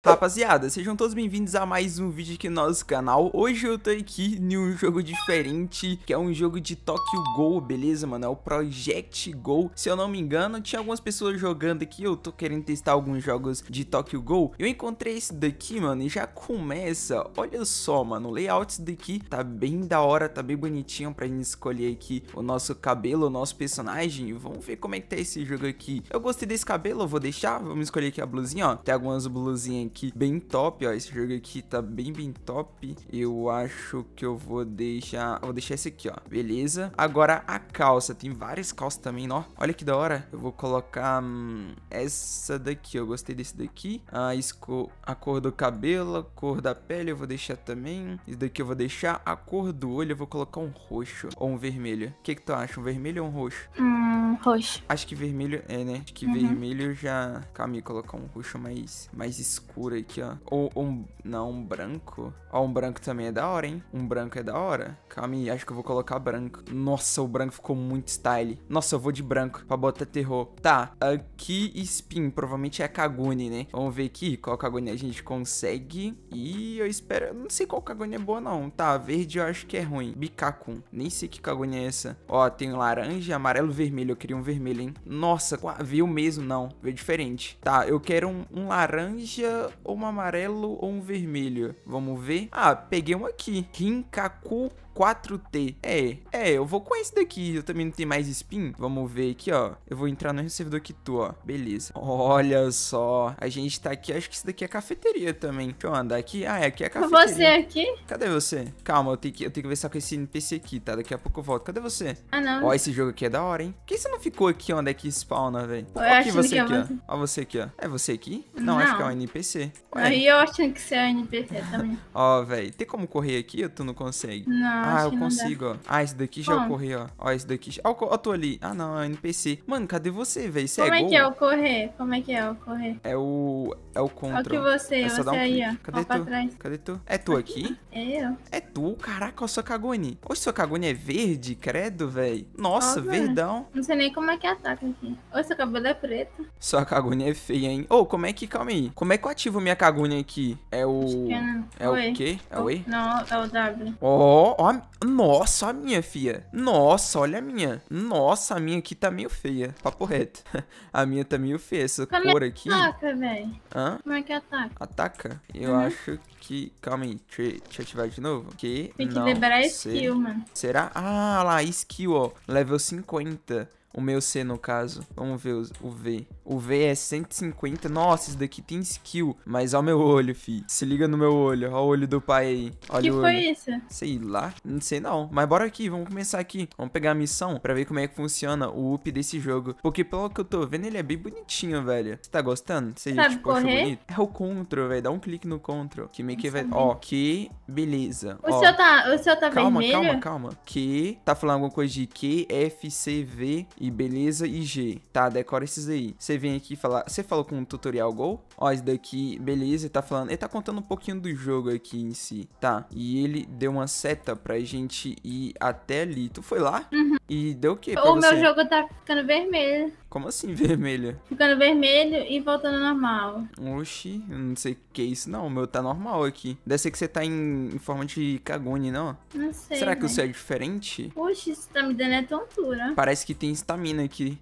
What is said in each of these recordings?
Tá, rapaziada, sejam todos bem-vindos a mais um vídeo aqui no nosso canal Hoje eu tô aqui em um jogo diferente, que é um jogo de Tokyo Go, beleza, mano? É o Project Go Se eu não me engano, tinha algumas pessoas jogando aqui Eu tô querendo testar alguns jogos de Tokyo Go Eu encontrei esse daqui, mano, e já começa Olha só, mano, o layout daqui tá bem da hora, tá bem bonitinho Pra gente escolher aqui o nosso cabelo, o nosso personagem Vamos ver como é que tá esse jogo aqui Eu gostei desse cabelo, eu vou deixar Vamos escolher aqui a blusinha, ó Tem algumas blusinhas rank bem top, ó. Esse jogo aqui tá bem, bem top. Eu acho que eu vou deixar... Vou deixar esse aqui, ó. Beleza. Agora a calça. Tem várias calças também, ó. Olha que da hora. Eu vou colocar hum, essa daqui. Eu gostei desse daqui. A, esco... a cor do cabelo, a cor da pele eu vou deixar também. Isso daqui eu vou deixar. A cor do olho eu vou colocar um roxo ou um vermelho. O que que tu acha? Um vermelho ou um roxo? Hum, roxo. Acho que vermelho é, né? Acho que uhum. vermelho já... Calma aí, colocar um roxo mais, mais escuro escuro aqui, ó. Ou um. Não, um branco. Ó, um branco também é da hora, hein? Um branco é da hora. Calma aí, acho que eu vou colocar branco. Nossa, o branco ficou muito style. Nossa, eu vou de branco pra botar terror. Tá, aqui spin. Provavelmente é Kagune, né? Vamos ver aqui qual Kagune a gente consegue. E eu espero. Eu não sei qual Kagune é boa, não. Tá, verde eu acho que é ruim. Bikakun. Nem sei que Kagune é essa. Ó, tem laranja, amarelo, vermelho. Eu queria um vermelho, hein? Nossa, viu mesmo? Não, veio diferente. Tá, eu quero um, um laranja ou um amarelo, ou um vermelho. Vamos ver. Ah, peguei um aqui. Rinkaku 4T. É, é, eu vou com esse daqui. Eu também não tenho mais spin. Vamos ver aqui, ó. Eu vou entrar no servidor que tu, ó. Beleza. Olha só. A gente tá aqui. Acho que esse daqui é cafeteria também. Deixa eu andar aqui. Ah, é, aqui é cafeteria. Você aqui? Cadê você? Calma, eu tenho que, eu tenho que conversar com esse NPC aqui, tá? Daqui a pouco eu volto. Cadê você? Ah, não. Ó, esse jogo aqui é da hora, hein? Por que você não ficou aqui onde é que spawna, velho? Ó, aqui você aqui, você... ó. Ó você aqui, ó. É você aqui? Não, não. acho que é um NPC. Aí eu achando que você é um NPC também. ó, velho. Tem como correr aqui ou tu não consegue? Não. Ah, eu né? consigo, ó. Ah, esse daqui já Como? é o ó. Ó, esse daqui. Ó, ó, tô ali. Ah, não, é NPC. Mano, cadê você, velho? Você Como é, é que é o correr? Como é que é o correr? É, é, é o. É o contra. É o que você, é você um aí, ó. Cadê tu? Trás. Cadê tu? É tu aqui? É eu. É tu? Caraca, ó, sua cagone. Oxe, sua cagone é verde, credo, velho. Nossa, né? verdão. Não sei nem como é que ataca aqui. Oxe, seu cabelo é preto. Sua cagone é feia, hein? Ô, como é que. Calma aí. Como é que eu ativo minha cagone aqui? É o. É, né? é o quê? É o E? Não, é o W. Ó, oh, ó, oh, nossa, a minha, fia. Nossa, olha a minha. Nossa, a minha aqui tá meio feia. Papo reto. a minha tá meio feia. Essa Como é cor aqui... Ataca, velho. Hã? Como é que ataca? Ataca? Eu uhum. acho que... Calma aí. Deixa, deixa eu ativar de novo. Que Tem que liberar ser... skill, mano. Será? Ah, lá, skill, ó. Level 50. O meu C, no caso. Vamos ver o V. O V é 150. Nossa, isso daqui tem skill. Mas olha o meu olho, fi. Se liga no meu olho. Olha o olho do pai aí. Olha que o foi isso? Sei lá. Não sei não. Mas bora aqui. Vamos começar aqui. Vamos pegar a missão pra ver como é que funciona o up desse jogo. Porque pelo que eu tô vendo, ele é bem bonitinho, velho. Você tá gostando? Você, Sabe tipo, correr? bonito? É o Ctrl, velho. Dá um clique no Ctrl. Que meio que vai... Ó, que beleza. O seu tá, o seu tá calma, vermelho? Calma, calma, calma. Que... Tá falando alguma coisa de Q, F, C, V e e beleza e G, tá? Decora esses aí. Você vem aqui falar, você falou com o tutorial Go? Ó, esse daqui, beleza, ele tá falando, ele tá contando um pouquinho do jogo aqui em si, tá? E ele deu uma seta pra gente ir até ali. Tu foi lá? Uhum. E deu o quê? O meu jogo tá ficando vermelho. Como assim vermelha? Ficando vermelho e voltando normal. Oxi, eu não sei o que é isso não. O meu tá normal aqui. Deve ser que você tá em, em forma de cagone, não? Não sei. Será que o né? seu é diferente? Oxi, isso tá me dando é tontura. Parece que tem estamina aqui.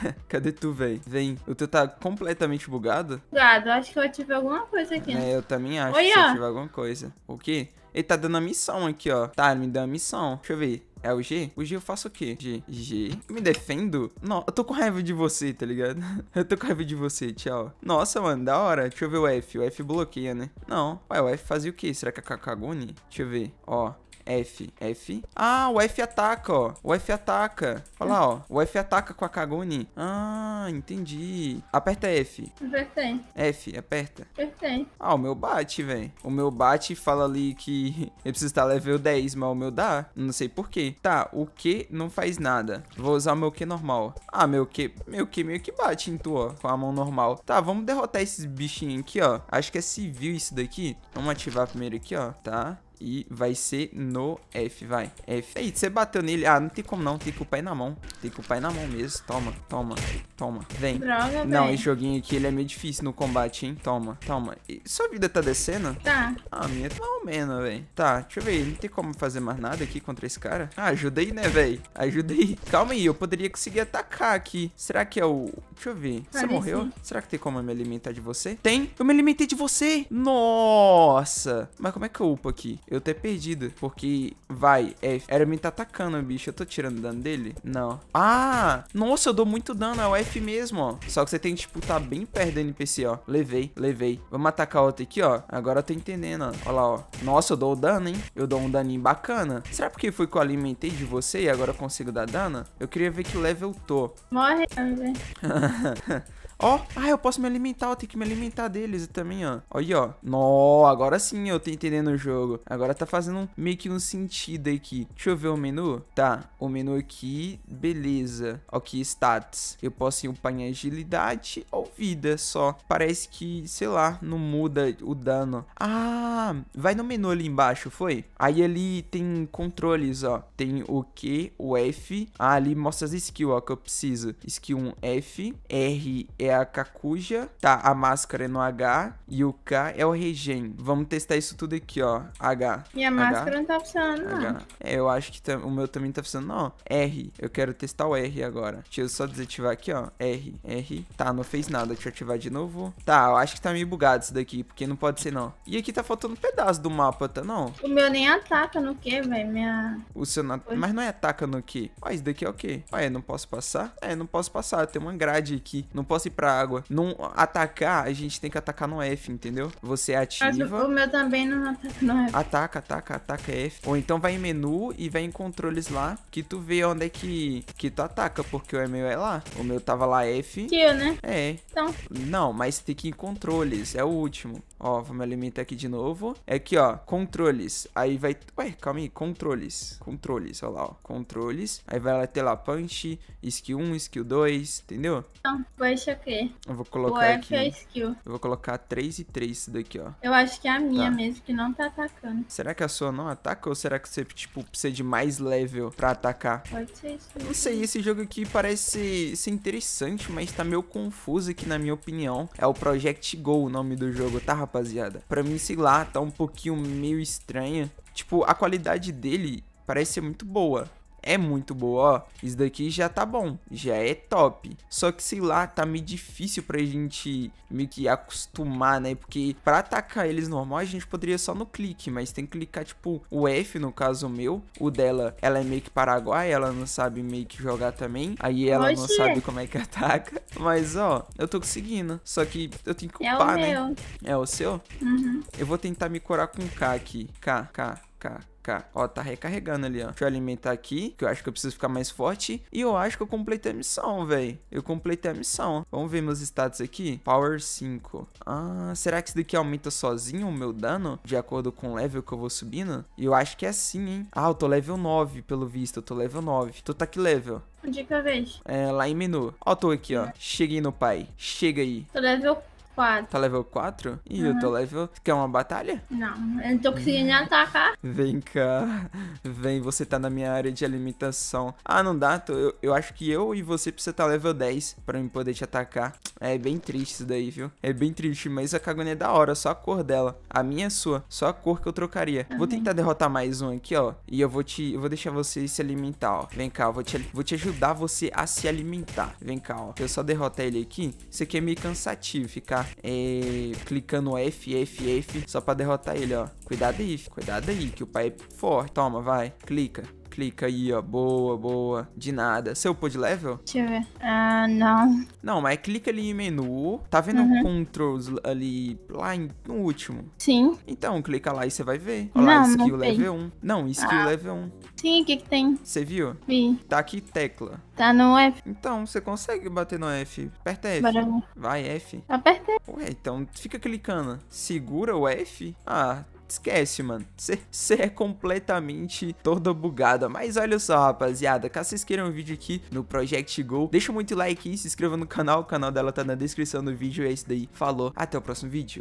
Cadê tu, véi? Vem. O teu tá completamente bugado? Bugado. Acho que eu ativei alguma coisa aqui. Né? É, eu também acho Oi, que ó. você ativou alguma coisa. O quê? Ele tá dando a missão aqui, ó. Tá, ele me deu a missão. Deixa eu ver é o G? O G eu faço o quê? G. G. Me defendo? Não, eu tô com raiva de você, tá ligado? eu tô com raiva de você, tchau. Nossa, mano, da hora. Deixa eu ver o F. O F bloqueia, né? Não. Ué, o F fazia o quê? Será que é Kakagune? Deixa eu ver. Ó, F, F. Ah, o F ataca, ó. O F ataca. Olha lá, ó. O F ataca com a Kaguni. Ah, entendi. Aperta F. Apertei. F, aperta. Apertei. Ah, o meu bate, velho. O meu bate fala ali que eu preciso estar level 10, mas o meu dá. Não sei porquê. Tá, o Q não faz nada. Vou usar o meu Q normal. Ah, meu Q, meu Q meio que bate em tu, ó. Com a mão normal. Tá, vamos derrotar esses bichinhos aqui, ó. Acho que é civil isso daqui. Vamos ativar primeiro aqui, ó. Tá. E vai ser no F, vai. F. Aí, você bateu nele. Ah, não tem como não. Tem que o pai na mão. Tem que o pai na mão mesmo. Toma, toma, toma. Vem. Droga, não, esse joguinho aqui, ele é meio difícil no combate, hein. Toma, toma. E sua vida tá descendo? Tá. Ah, minha tá ou menos, velho. Tá, deixa eu ver. Não tem como fazer mais nada aqui contra esse cara. Ah, ajuda aí, né, velho. Ajuda aí. Calma aí, eu poderia conseguir atacar aqui. Será que é o... Deixa eu ver. Você morreu? Será que tem como eu me alimentar de você? Tem. Eu me alimentei de você. Nossa. Mas como é que eu upo aqui? eu ter perdido. Porque, vai, é Era me tá atacando, bicho. Eu tô tirando dano dele? Não. Ah! Nossa, eu dou muito dano. É o F mesmo, ó. Só que você tem que, tipo, tá bem perto do NPC, ó. Levei, levei. Vamos atacar outro aqui, ó. Agora eu tô entendendo, ó. Olha lá, ó. Nossa, eu dou dano, hein? Eu dou um daninho bacana. Será porque foi que eu alimentei de você e agora eu consigo dar dano? Eu queria ver que level eu tô. Morre, André. Né? Ó, ah, eu posso me alimentar, eu tenho que me alimentar deles também, ó. Olha, ó. Nó, agora sim eu tô entendendo o jogo. Agora tá fazendo um, meio que um sentido aqui. Deixa eu ver o menu. Tá, o menu aqui, beleza. Aqui, stats. Eu posso upar em agilidade ou vida só. Parece que, sei lá, não muda o dano. Ah, vai no menu ali embaixo, foi? Aí ali tem controles, ó. Tem o Q, o F. Ah, ali mostra as skills, ó, que eu preciso. Skill 1, F, R, E é a Kakuja, tá? A máscara é no H e o K é o Regen. Vamos testar isso tudo aqui, ó. H. E a H, máscara não tá funcionando, não. É, eu acho que o meu também tá funcionando, não. R. Eu quero testar o R agora. Deixa eu só desativar aqui, ó. R. R. Tá, não fez nada. Deixa eu ativar de novo. Tá, eu acho que tá meio bugado isso daqui, porque não pode ser, não. E aqui tá faltando um pedaço do mapa, tá? Não. O meu nem ataca no que, velho? Minha... O seu Mas não é ataca no que? Ó, isso daqui é o quê? Ó, não posso passar? É, não posso passar. Tem uma grade aqui. Não posso ir pra água. Não atacar, a gente tem que atacar no F, entendeu? Você é ativa. Mas o meu também não ataca no F. Ataca, ataca, ataca F. Ou então vai em menu e vai em controles lá, que tu vê onde é que, que tu ataca, porque o meu é lá. O meu tava lá F. Kill, né? É. Então. Não, mas tem que ir em controles, é o último. Ó, vou me alimentar aqui de novo. É aqui, ó, controles. Aí vai... Ué, calma aí, controles. Controles, ó lá, ó. Controles. Aí vai lá ter lá punch, skill 1, skill 2, entendeu? Então, vai checar eu vou colocar. O F é aqui. é skill. Eu vou colocar 3 e 3 isso daqui, ó. Eu acho que é a minha tá. mesmo, que não tá atacando. Será que a sua não ataca? Ou será que você, tipo, precisa de mais level pra atacar? Pode ser isso. Não sei, esse jogo aqui parece ser interessante, mas tá meio confuso aqui, na minha opinião. É o Project Go o nome do jogo, tá, rapaziada? Pra mim, sei lá, tá um pouquinho meio estranho. Tipo, a qualidade dele parece ser muito boa é muito boa, ó. Isso daqui já tá bom, já é top. Só que, sei lá, tá meio difícil pra gente meio que acostumar, né? Porque pra atacar eles normal, a gente poderia só no clique, mas tem que clicar, tipo, o F, no caso meu. O dela, ela é meio que paraguai, ela não sabe meio que jogar também. Aí ela Oxê. não sabe como é que ataca. Mas, ó, eu tô conseguindo. Só que eu tenho que é upar, é né? Meu. É o seu? Uhum. Eu vou tentar me curar com K aqui. K, K, K cá. Ó, tá recarregando ali, ó. Deixa eu alimentar aqui, que eu acho que eu preciso ficar mais forte. E eu acho que eu completei a missão, velho. Eu completei a missão. Vamos ver meus status aqui. Power 5. Ah, será que isso daqui aumenta sozinho o meu dano? De acordo com o level que eu vou subindo? Eu acho que é assim, hein? Ah, eu tô level 9, pelo visto. Eu tô level 9. Tu tá que level? Dica vez. É, lá em menu. Ó, tô aqui, ó. Hum. Cheguei no pai. Chega aí. Tô level 4. Tá level 4? E uhum. eu tô level. Quer uma batalha? Não, eu não tô conseguindo atacar. Vem cá. Vem, você tá na minha área de alimentação. Ah, não dá. Tô, eu, eu acho que eu e você precisa estar tá level 10 pra eu poder te atacar. É bem triste isso daí, viu? É bem triste, mas a Kagune é da hora, só a cor dela. A minha é sua, só a cor que eu trocaria. Uhum. Vou tentar derrotar mais um aqui, ó. E eu vou te. Eu vou deixar você se alimentar, ó. Vem cá, eu vou te, vou te ajudar você a se alimentar. Vem cá, ó. Eu só derrotar ele aqui. Isso aqui é meio cansativo, ficar é, clicando F, F, F só pra derrotar ele, ó. Cuidado aí, cuidado aí, que o pai é forte. Toma, vai, clica. Clica aí, ó. Boa, boa. De nada. seu upou de level? Deixa eu ver. Ah, uh, não. Não, mas clica ali em menu. Tá vendo uhum. controls ali lá em, no último? Sim. Então, clica lá e você vai ver. Olha não, lá, skill não level 1. Não, skill ah. level 1. Sim, o que que tem? Você viu? Vi. Tá aqui tecla. Tá no F. Então, você consegue bater no F. Aperta F. Bora. Vai, F. Apertei. Ué, então fica clicando. Segura o F. Ah, esquece, mano. Você é completamente toda bugada. Mas olha só, rapaziada, caso vocês queiram um vídeo aqui no Project Go, deixa muito like e se inscreva no canal. O canal dela tá na descrição do vídeo. É isso daí. Falou, até o próximo vídeo.